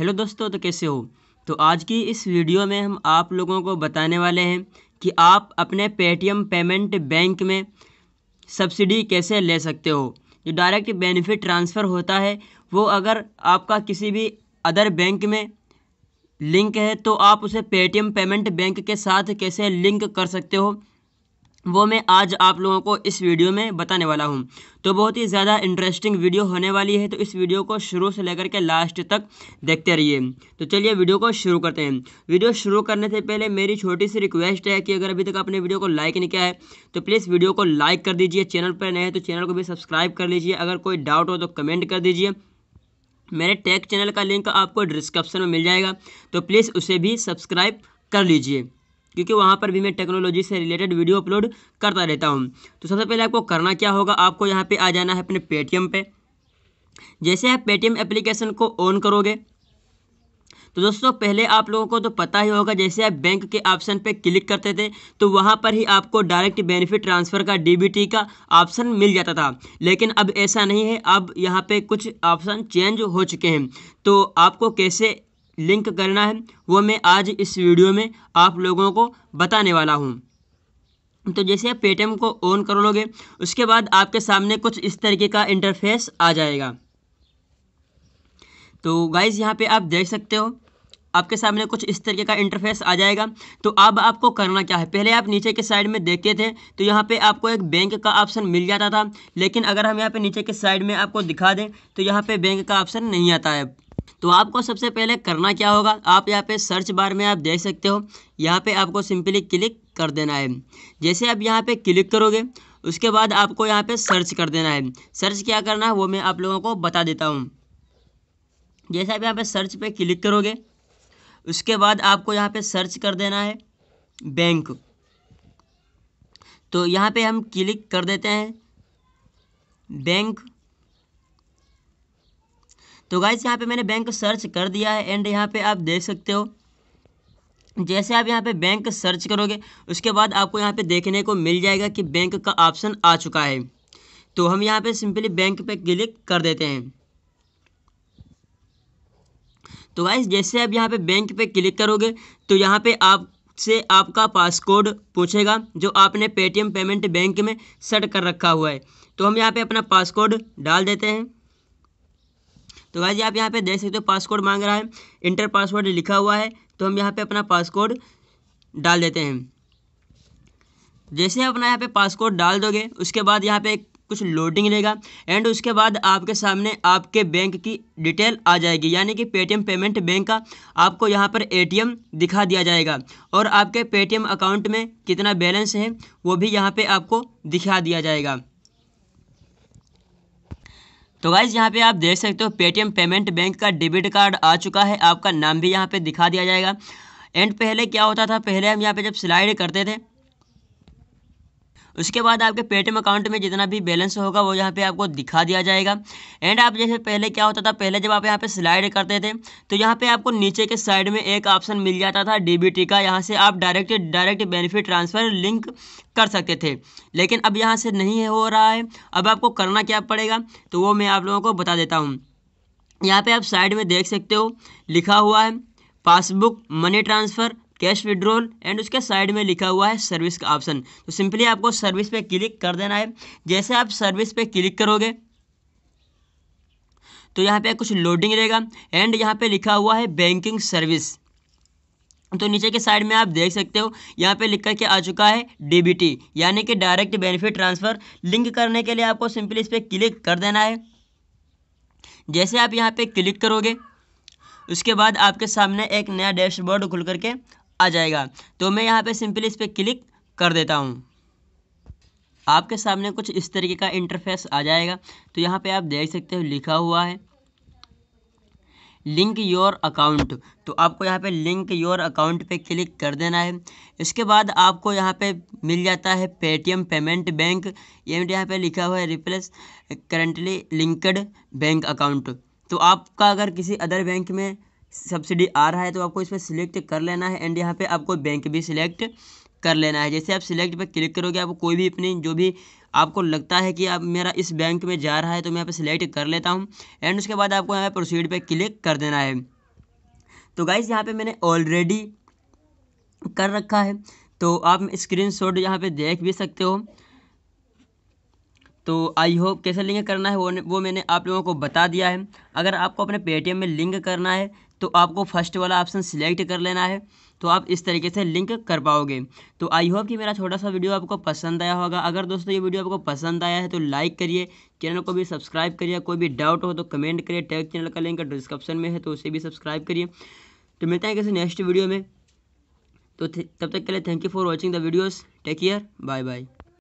hello दोस्तों तो कैसे हो तो आज की इस वीडियो में हम आप लोगों को बताने वाले हैं कि आप अपने पेटीएम पेमेंट बैंक में सब्सिडी कैसे ले सकते हो जो डायरेक्ट बेनिफिट ट्रांसफ़र होता है वो अगर आपका किसी भी अदर बैंक में लिंक है तो आप उसे पेटीएम पेमेंट बैंक के साथ कैसे लिंक कर सकते हो वो मैं आज आप लोगों को इस वीडियो में बताने वाला हूँ तो बहुत ही ज़्यादा इंटरेस्टिंग वीडियो होने वाली है तो इस वीडियो को शुरू से लेकर के लास्ट तक देखते रहिए तो चलिए वीडियो को शुरू करते हैं वीडियो शुरू करने से पहले मेरी छोटी सी रिक्वेस्ट है कि अगर अभी तक आपने वीडियो को लाइक नहीं किया है तो प्लीज़ वीडियो को लाइक कर दीजिए चैनल पर नए हैं तो चैनल को भी सब्सक्राइब कर लीजिए अगर कोई डाउट हो तो कमेंट कर दीजिए मेरे टेक चैनल का लिंक आपको डिस्क्रिप्शन में मिल जाएगा तो प्लीज़ उसे भी सब्सक्राइब कर लीजिए क्योंकि वहाँ पर भी मैं टेक्नोलॉजी से रिलेटेड वीडियो अपलोड करता रहता हूँ तो सबसे पहले आपको करना क्या होगा आपको यहाँ पे आ जाना है अपने पेटीएम पे जैसे आप पेटीएम एप्लीकेशन को ऑन करोगे तो दोस्तों पहले आप लोगों को तो पता ही होगा जैसे आप बैंक के ऑप्शन पे क्लिक करते थे तो वहाँ पर ही आपको डायरेक्ट बेनिफिट ट्रांसफ़र का डीबीटी का ऑप्शन मिल जाता था लेकिन अब ऐसा नहीं है अब यहाँ पे कुछ ऑप्शन चेंज हो चुके हैं तो आपको कैसे लिंक करना है वो मैं आज इस वीडियो में आप लोगों को बताने वाला हूँ तो जैसे आप पेटीएम को ऑन कर लोगे उसके बाद आपके सामने कुछ इस तरीके का इंटरफेस आ जाएगा तो गाइज़ यहाँ पे आप देख सकते हो आपके सामने कुछ इस तरीके का इंटरफेस आ जाएगा तो अब आपको करना क्या है पहले आप नीचे के साइड में देखते थे तो यहाँ पे आपको एक बैंक का ऑप्शन मिल जाता था लेकिन अगर हम यहाँ पे नीचे के साइड में आपको दिखा दें तो यहाँ पे बैंक का ऑप्शन नहीं आता है तो आपको सबसे पहले करना क्या होगा आप यहाँ पे सर्च बार में आप देख सकते हो यहाँ पे आपको सिंपली क्लिक कर देना है जैसे आप यहाँ पे क्लिक करोगे उसके बाद आपको यहाँ पे सर्च कर देना है सर्च क्या करना है वो मैं आप लोगों को बता देता हूँ जैसे आप यहाँ पे सर्च पे क्लिक करोगे उसके बाद आपको यहाँ पे सर्च कर देना है बैंक तो यहाँ पे हम क्लिक कर देते हैं बैंक तो गाइस यहाँ पे मैंने बैंक सर्च कर दिया है एंड यहाँ पे आप देख सकते हो जैसे आप यहाँ पे बैंक सर्च करोगे उसके बाद आपको यहाँ पे देखने को मिल जाएगा कि बैंक का ऑप्शन आ चुका है तो हम यहाँ पे सिंपली बैंक पे क्लिक कर देते हैं तो गाइस जैसे आप यहाँ पे बैंक पे क्लिक करोगे तो यहाँ पे आपसे आपका पासकोड पूछेगा जो आपने पेटीएम पेमेंट बैंक में सेट कर रखा हुआ है तो हम यहाँ पे अपना पासकोड डाल देते हैं तो भाई आप यहाँ पे देख सकते हो पासकोड मांग रहा है इंटर पासवर्ड लिखा हुआ है तो हम यहाँ पे अपना पासकोड डाल देते हैं जैसे अपना यहाँ पे पासकोड डाल दोगे उसके बाद यहाँ पे कुछ लोडिंग लेगा एंड उसके बाद आपके सामने आपके बैंक की डिटेल आ जाएगी यानी कि पेटीएम पेमेंट बैंक का आपको यहाँ पर एटीएम दिखा दिया जाएगा और आपके पेटीएम अकाउंट में कितना बैलेंस है वो भी यहाँ पे आपको दिखा दिया जाएगा तो गाइज यहाँ पे आप देख सकते हो पेटीएम पेमेंट बैंक का डेबिट कार्ड आ चुका है आपका नाम भी यहाँ पे दिखा दिया जाएगा एंड पहले क्या होता था पहले हम यहाँ पे जब स्लाइड करते थे उसके बाद आपके पेटीएम अकाउंट में जितना भी बैलेंस होगा वो यहाँ पे आपको दिखा दिया जाएगा एंड आप जैसे पहले क्या होता था पहले जब आप यहाँ पे स्लाइड करते थे तो यहाँ पे आपको नीचे के साइड में एक ऑप्शन मिल जाता था डीबीटी का यहाँ से आप direct direct benefit transfer link कर सकते थे लेकिन अब यहाँ से नहीं हो रहा है अब आपको करना क्या पड़ेगा तो वो मैं आप लोगों को बता देता हूँ यहाँ पर आप साइड में देख सकते हो लिखा हुआ है passbook money transfer cash withdrawal and उसके साइड में लिखा हुआ है सर्विस का ऑप्शन तो सिंपली आपको सर्विस पे क्लिक कर देना है जैसे आप सर्विस पे क्लिक करोगे तो यहाँ पे कुछ लोडिंग रहेगा एंड यहाँ पे लिखा हुआ है बैंकिंग सर्विस तो नीचे के साइड में आप देख सकते हो यहाँ पे लिख करके आ चुका है डी यानी कि डायरेक्ट बेनिफिट ट्रांसफ़र लिंक करने के लिए आपको सिंपली इस पर क्लिक कर देना है जैसे आप यहाँ पे क्लिक करोगे उसके बाद आपके सामने एक नया डैशबोर्ड खुल करके आ जाएगा तो मैं यहाँ पे सिंपली इस पर क्लिक कर देता हूँ आपके सामने कुछ इस तरीके का इंटरफेस आ जाएगा तो यहाँ पे आप देख सकते हो लिखा हुआ है लिंक योर अकाउंट तो आपको यहाँ पे लिंक योर अकाउंट पे क्लिक कर देना है इसके बाद आपको यहाँ पे मिल जाता है पेटीएम पेमेंट बैंक ये यहाँ पे लिखा हुआ है replace currently linked bank account तो आपका अगर किसी अदर बैंक में सब्सिडी आ रहा है तो आपको इस पर सिलेक्ट कर लेना है एंड यहाँ पे आपको बैंक भी सिलेक्ट कर लेना है जैसे आप सिलेक्ट पर क्लिक करोगे आपको कोई भी अपनी जो भी आपको लगता है कि आप मेरा इस बैंक में जा रहा है तो मैं यहाँ पर सिलेक्ट कर लेता हूँ एंड उसके बाद आपको यहाँ पर प्रोसीड पर क्लिक कर देना है तो गाइज़ यहाँ पर मैंने ऑलरेडी कर रखा है तो आप स्क्रीन शॉट यहाँ पर देख भी सकते हो तो आई होप कैसे लिंक करना है वो वो मैंने आप लोगों को बता दिया है अगर आपको अपने पेटीएम में लिंक करना है तो आपको फर्स्ट वाला ऑप्शन सिलेक्ट कर लेना है तो आप इस तरीके से लिंक कर पाओगे तो आई होप कि मेरा छोटा सा वीडियो आपको पसंद आया होगा अगर दोस्तों ये वीडियो आपको पसंद आया है तो लाइक करिए चैनल को भी सब्सक्राइब करिए कोई भी डाउट हो तो कमेंट करिए टैग चैनल का लिंक डिस्क्रिप्शन में है तो उसे भी सब्सक्राइब करिए तो मिलते हैं किसी नेक्स्ट वीडियो में तो तब तक के लिए thank you for watching the videos take care bye bye